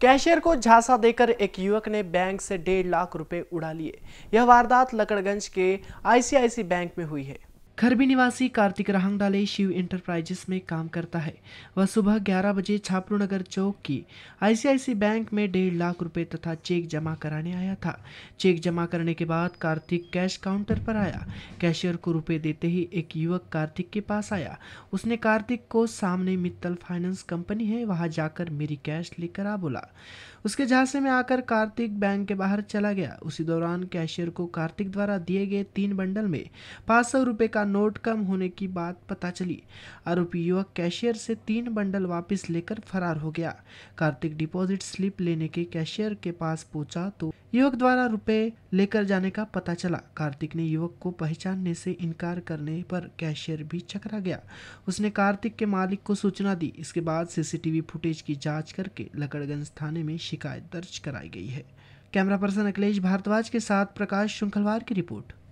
cashier को झांसा देकर एक युवक ने बैंक से डेढ़ लाख रुपए उड़ा लिए यह वारदात लकड़गंज के आईसीआईसी बैंक में हुई है खरबी निवासी कार्तिक रहांगडाले शिव इंटरप्राइजेस में काम करता है वह सुबह 11 बजे छापरू नगर चौक की आईसीआईसी बैंक में डेढ़ लाख रुपए तथा चेक जमा कराने आया था चेक जमा करने के बाद कार्तिक कैश काउंटर पर आया कैशियर को रुपए देते ही एक युवक कार्तिक के पास आया उसने कार्तिक को सामने मित्तल फाइनेंस कंपनी है वहाँ जाकर मेरी कैश लेकर आ बोला उसके झांसे में आकर कार्तिक बैंक के बाहर चला गया उसी दौरान कैशियर को कार्तिक द्वारा दिए गए तीन बंडल में पाँच सौ रुपए का नोट कम होने की बात पता चली आरोपी युवक कैशियर से तीन बंडल वापस लेकर फरार हो गया कार्तिक डिपॉजिट स्लिप लेने के कैशियर के पास पहुंचा तो युवक द्वारा रुपए लेकर जाने का पता चला कार्तिक ने युवक को पहचानने से इनकार करने पर कैशियर भी चकरा गया उसने कार्तिक के मालिक को सूचना दी इसके बाद सीसीटीवी फुटेज की जांच करके लकड़गंज थाने में शिकायत दर्ज कराई गई है कैमरा पर्सन अखिलेश भारद्वाज के साथ प्रकाश श्रृंखलवार की रिपोर्ट